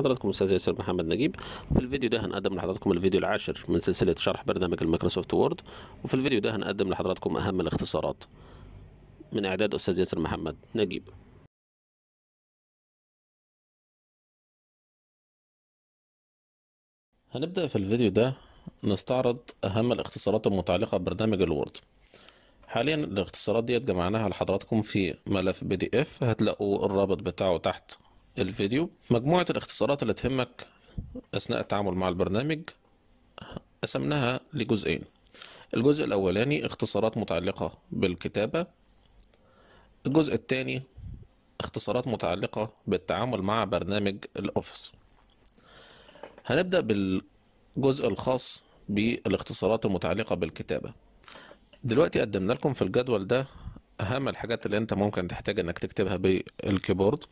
حضراتكم الاستاذ ياسر محمد نجيب في الفيديو ده هنقدم لحضراتكم الفيديو العاشر من سلسله شرح برنامج المايكروسوفت وورد وفي الفيديو ده هنقدم لحضراتكم اهم الاختصارات من اعداد استاذ ياسر محمد نجيب هنبدا في الفيديو ده نستعرض اهم الاختصارات المتعلقه ببرنامج الوورد حاليا الاختصارات ديت جمعناها لحضراتكم في ملف بي دي اف هتلاقوا الرابط بتاعه تحت الفيديو مجموعة الاختصارات اللي تهمك أثناء التعامل مع البرنامج قسمناها لجزئين الجزء الأولاني اختصارات متعلقة بالكتابة الجزء الثاني اختصارات متعلقة بالتعامل مع برنامج الأوفيس هنبدأ بالجزء الخاص بالاختصارات المتعلقة بالكتابة دلوقتي قدمنا لكم في الجدول ده أهم الحاجات اللي أنت ممكن تحتاج إنك تكتبها بالكيبورد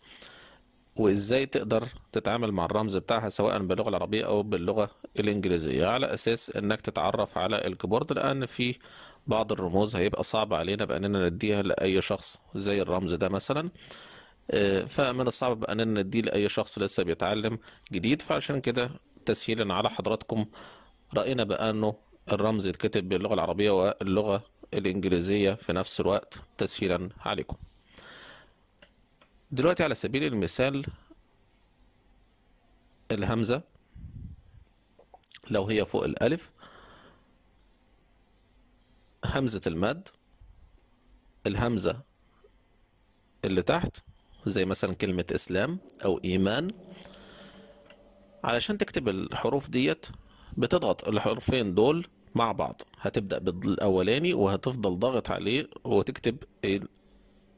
وازاي تقدر تتعامل مع الرمز بتاعها سواء باللغه العربيه او باللغه الانجليزيه على اساس انك تتعرف على الكيبورد لان في بعض الرموز هيبقى صعب علينا باننا نديها لاي شخص زي الرمز ده مثلا آه، فمن الصعب باننا نديه لاي شخص لسه بيتعلم جديد فعشان كده تسهيلا على حضراتكم راينا بانه الرمز يتكتب باللغه العربيه واللغه الانجليزيه في نفس الوقت تسهيلا عليكم دلوقتي على سبيل المثال الهمزة لو هي فوق الألف همزة المد الهمزة اللي تحت زي مثلا كلمة إسلام أو إيمان علشان تكتب الحروف ديت بتضغط الحرفين دول مع بعض هتبدأ بالأولاني وهتفضل ضاغط عليه وتكتب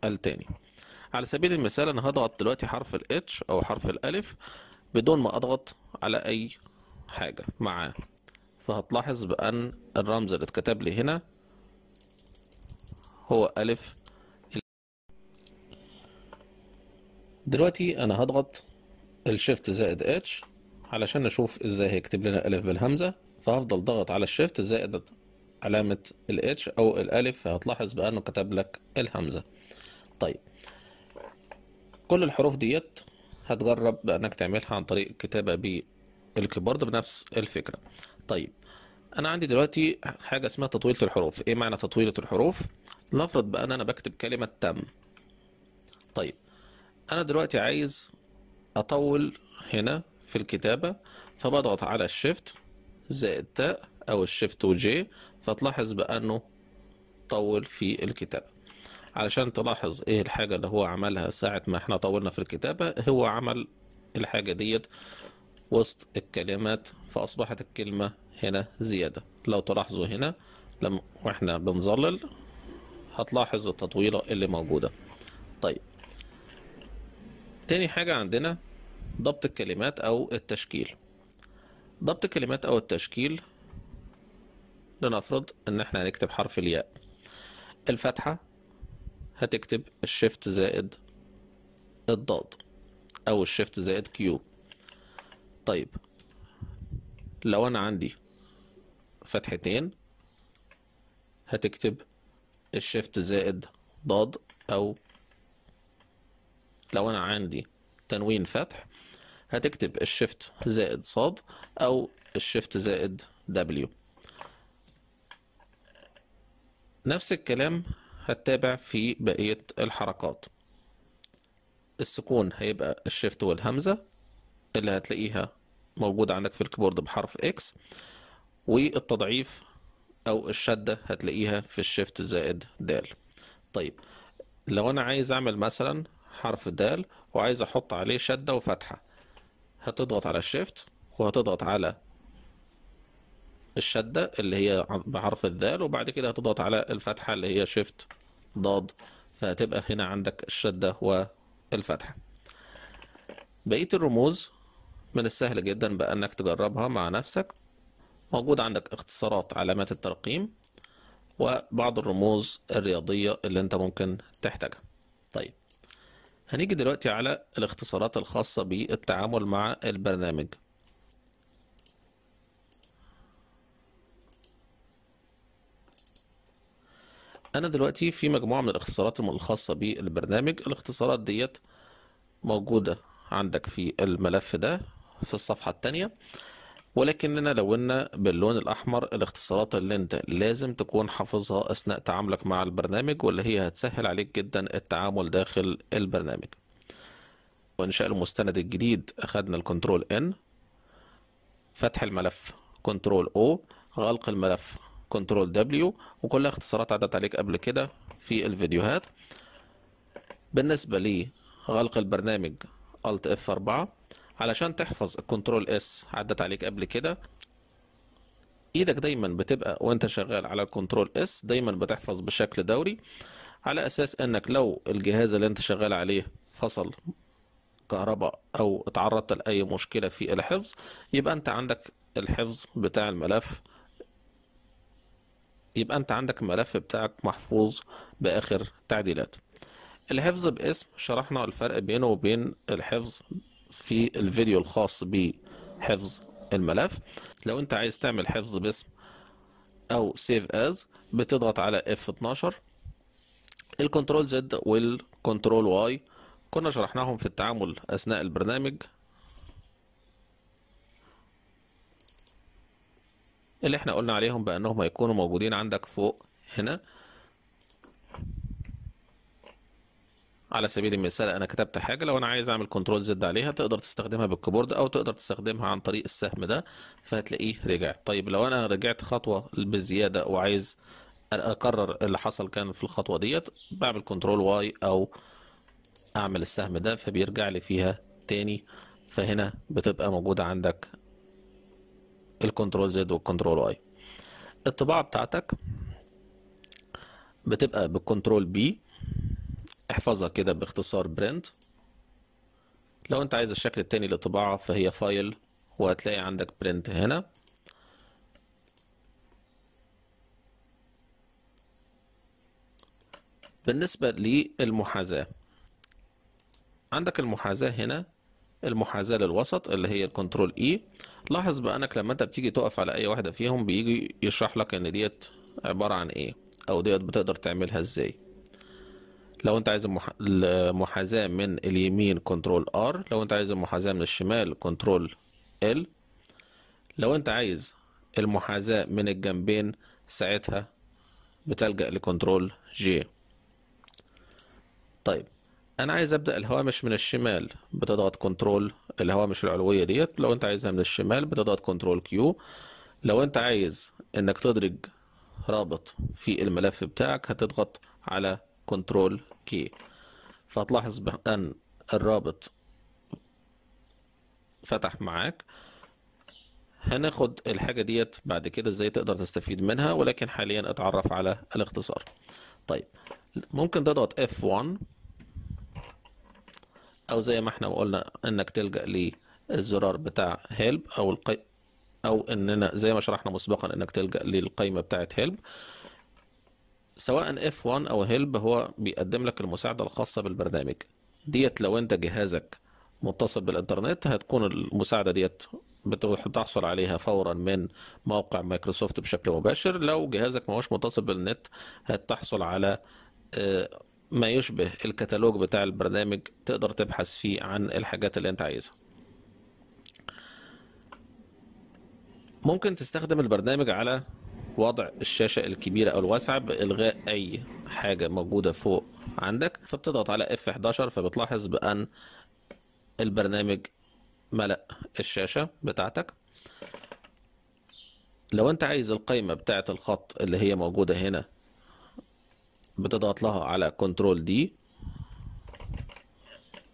التاني على سبيل المثال انا هضغط دلوقتي حرف الاتش او حرف الالف بدون ما اضغط على اي حاجة معاه فهتلاحظ بان الرمز اللي اتكتب لي هنا هو الف دلوقتي انا هضغط الشيفت زائد اتش علشان نشوف ازاي هيكتب لنا الف بالهمزة فهفضل ضغط على الشيفت زائد علامة الاتش او الالف فهتلاحظ بانه كتب لك الهمزة طيب كل الحروف ديت هتجرب انك تعملها عن طريق الكتابة بالكيبورد بنفس الفكرة طيب انا عندي دلوقتي حاجة اسمها تطويلة الحروف ايه معنى تطويلة الحروف نفرض بقى ان انا بكتب كلمة تم طيب انا دلوقتي عايز اطول هنا في الكتابة فبضغط على الشيفت زائد تاء او الشيفت وجي فتلاحظ بانه طول في الكتابة علشان تلاحظ ايه الحاجة اللي هو عملها ساعة ما احنا طولنا في الكتابة هو عمل الحاجة ديت وسط الكلمات فأصبحت الكلمة هنا زيادة لو تلاحظوا هنا لما واحنا بنظلل هتلاحظ التطويلة اللي موجودة طيب تاني حاجة عندنا ضبط الكلمات أو التشكيل ضبط الكلمات أو التشكيل لنفرض إن إحنا هنكتب حرف الياء الفتحة هتكتب الشيفت زائد الضاد او الشيفت زائد كيو طيب لو انا عندي فتحتين هتكتب الشيفت زائد ضاد او لو انا عندي تنوين فتح هتكتب الشيفت زائد صاد او الشيفت زائد دبليو نفس الكلام هتتابع في بقية الحركات السكون هيبقى الشيفت والهمزة اللي هتلاقيها موجودة عندك في الكيبورد بحرف X والتضعيف أو الشدة هتلاقيها في الشيفت زائد د طيب لو أنا عايز أعمل مثلا حرف د وعايز أحط عليه شدة وفتحة هتضغط على الشيفت وهتضغط على الشده اللي هي بحرف الذال وبعد كده هتضغط على الفتحه اللي هي شيفت ضاد فهتبقى هنا عندك الشده والفتحه بقيه الرموز من السهل جدا بانك تجربها مع نفسك موجود عندك اختصارات علامات الترقيم وبعض الرموز الرياضيه اللي انت ممكن تحتاجها طيب هنيجي دلوقتي على الاختصارات الخاصه بالتعامل مع البرنامج انا دلوقتي في مجموعه من الاختصارات الخاصه بالبرنامج الاختصارات ديت موجوده عندك في الملف ده في الصفحه الثانيه ولكننا لونا باللون الاحمر الاختصارات اللي انت لازم تكون حافظها اثناء تعاملك مع البرنامج واللي هي هتسهل عليك جدا التعامل داخل البرنامج وانشاء المستند الجديد اخدنا الكنترول ان فتح الملف كنترول او غلق الملف كنترول دبليو وكلها اختصارات عدت عليك قبل كده في الفيديوهات بالنسبة لغلق البرنامج الت اف 4 علشان تحفظ الكنترول S عدت عليك قبل كده ايدك دايما بتبقى وانت شغال على الكنترول S دايما بتحفظ بشكل دوري على اساس انك لو الجهاز اللي انت شغال عليه فصل كهرباء او اتعرضت لاي مشكلة في الحفظ يبقى انت عندك الحفظ بتاع الملف يبقى انت عندك الملف بتاعك محفوظ باخر تعديلات الحفظ باسم شرحنا الفرق بينه وبين الحفظ في الفيديو الخاص بحفظ الملف لو انت عايز تعمل حفظ باسم او سيف از بتضغط علي اف F12 الكنترول زد والكنترول واي كنا شرحناهم في التعامل اثناء البرنامج اللي احنا قلنا عليهم بأنهم هيكونوا موجودين عندك فوق هنا على سبيل المثال انا كتبت حاجه لو انا عايز اعمل كنترول زد عليها تقدر تستخدمها بالكيبورد او تقدر تستخدمها عن طريق السهم ده فهتلاقيه رجع طيب لو انا رجعت خطوه بزياده وعايز اكرر اللي حصل كان في الخطوه ديت بعمل كنترول واي او اعمل السهم ده فبيرجع لي فيها تاني فهنا بتبقى موجوده عندك الكنترول زد والكنترول واي الطباعة بتاعتك بتبقى بالكنترول بي احفظها كده باختصار برنت لو انت عايز الشكل التاني للطباعة فهي فايل وهتلاقي عندك برنت هنا بالنسبة للمحاذاة عندك المحاذاة هنا المحاذاه للوسط اللي هي الكنترول اي e. لاحظ بانك لما انت بتيجي تقف على اي واحده فيهم بيجي يشرح لك ان ديت عباره عن ايه او ديت بتقدر تعملها ازاي لو انت عايز المحاذاه من اليمين كنترول ار لو انت عايز المحاذاه من الشمال كنترول ال لو انت عايز المحاذاه من الجنبين ساعتها بتلجأ لكنترول جي طيب انا عايز ابدا الهوامش من الشمال بتضغط كنترول الهوامش العلويه ديت لو انت عايزها من الشمال بتضغط كنترول كيو لو انت عايز انك تدرج رابط في الملف بتاعك هتضغط على كنترول كي فهتلاحظ بان الرابط فتح معاك هناخد الحاجة ديت بعد كده ازاي تقدر تستفيد منها ولكن حاليا اتعرف على الاختصار طيب ممكن تضغط F1 او زي ما احنا قلنا انك تلجأ للزرار بتاع هيلب او القي... او اننا زي ما شرحنا مسبقا انك تلجأ للقائمة بتاعة هيلب سواء اف 1 او هيلب هو بيقدم لك المساعدة الخاصة بالبرنامج ديت لو انت جهازك متصل بالانترنت هتكون المساعدة ديت بتحصل عليها فورا من موقع مايكروسوفت بشكل مباشر لو جهازك ما هوش متصل بالنت هتحصل على آه، ما يشبه الكتالوج بتاع البرنامج تقدر تبحث فيه عن الحاجات اللي انت عايزها ممكن تستخدم البرنامج على وضع الشاشة الكبيرة أو الواسعة بإلغاء أي حاجة موجودة فوق عندك فبتضغط على F11 فبتلاحظ بأن البرنامج ملأ الشاشة بتاعتك لو أنت عايز القائمة بتاعت الخط اللي هي موجودة هنا بتضغط لها على كنترول دي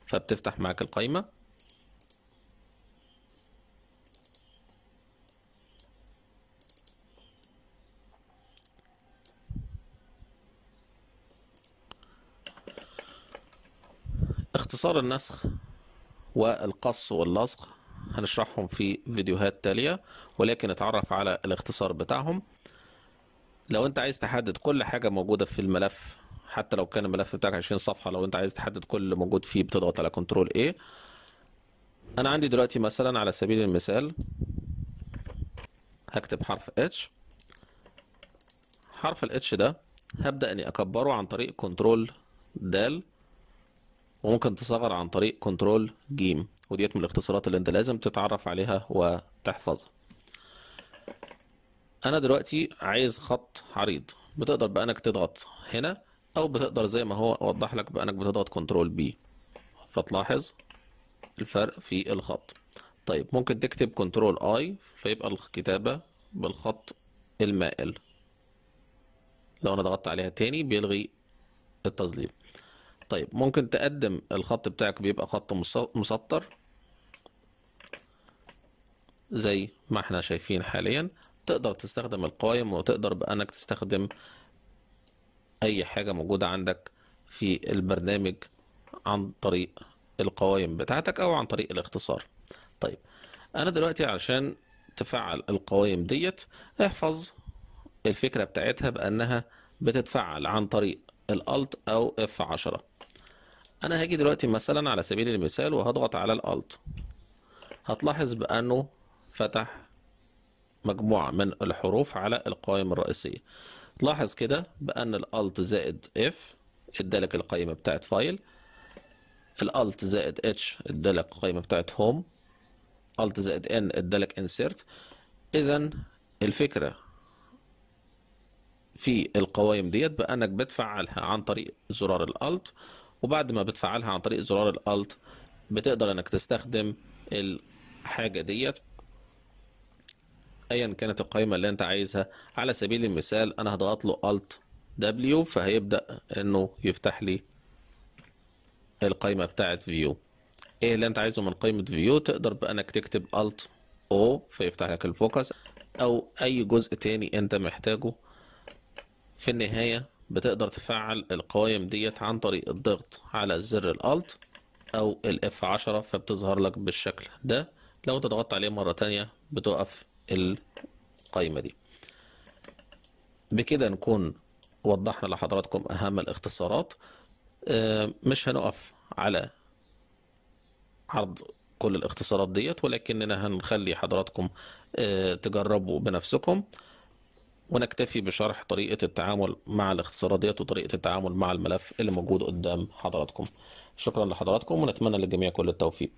فبتفتح معاك القايمة اختصار النسخ والقص واللصق هنشرحهم في فيديوهات تالية ولكن اتعرف على الاختصار بتاعهم لو انت عايز تحدد كل حاجه موجوده في الملف حتى لو كان الملف بتاعك 20 صفحه لو انت عايز تحدد كل موجود فيه بتضغط على كنترول A انا عندي دلوقتي مثلا على سبيل المثال هكتب حرف H حرف ال H ده هبدا اني اكبره عن طريق كنترول د وممكن تصغر عن طريق كنترول ج وديت من الاختصارات اللي انت لازم تتعرف عليها وتحفظها انا دلوقتي عايز خط عريض بتقدر بانك تضغط هنا او بتقدر زي ما هو وضح لك بانك بتضغط كنترول بي فتلاحظ الفرق في الخط طيب ممكن تكتب كنترول اي فيبقى الكتابة بالخط المائل لو انا ضغطت عليها تاني بيلغي التظليل طيب ممكن تقدم الخط بتاعك بيبقى خط مسطر زي ما احنا شايفين حاليا تقدر تستخدم القوائم وتقدر بأنك تستخدم أي حاجة موجودة عندك في البرنامج عن طريق القوائم بتاعتك أو عن طريق الاختصار طيب أنا دلوقتي علشان تفعل القوائم ديت احفظ الفكرة بتاعتها بأنها بتتفعل عن طريق الالت او اف 10 انا هاجي دلوقتي مثلا على سبيل المثال وهضغط على الالت هتلاحظ بانه فتح مجموعة من الحروف على القوائم الرئيسية لاحظ كده بأن الألت زائد اف ادالك القائمة بتاعت فايل الألت زائد اتش ادالك القائمة بتاعت هوم ألت زائد ان ادالك انسيرت إذا الفكرة في القوائم ديت بأنك بتفعلها عن طريق زرار الألت وبعد ما بتفعلها عن طريق زرار الألت بتقدر إنك تستخدم الحاجة ديت ايا كانت القائمه اللي انت عايزها على سبيل المثال انا هضغط له Alt دبليو فهيبدا انه يفتح لي القائمه بتاعه فيو ايه اللي انت عايزه من قائمه فيو تقدر بانك تكتب Alt او فيفتح لك الفوكس او اي جزء تاني انت محتاجه في النهايه بتقدر تفعل القوائم ديت عن طريق الضغط على زر الالت او الاف 10 فبتظهر لك بالشكل ده لو انت ضغطت عليه مره تانية بتوقف القايمة دي بكده نكون وضحنا لحضراتكم أهم الاختصارات آه، مش هنقف على عرض كل الاختصارات ديت ولكننا هنخلي حضراتكم آه، تجربوا بنفسكم ونكتفي بشرح طريقة التعامل مع الاختصارات ديت وطريقة التعامل مع الملف اللي موجود قدام حضراتكم شكرا لحضراتكم ونتمنى للجميع كل التوفيق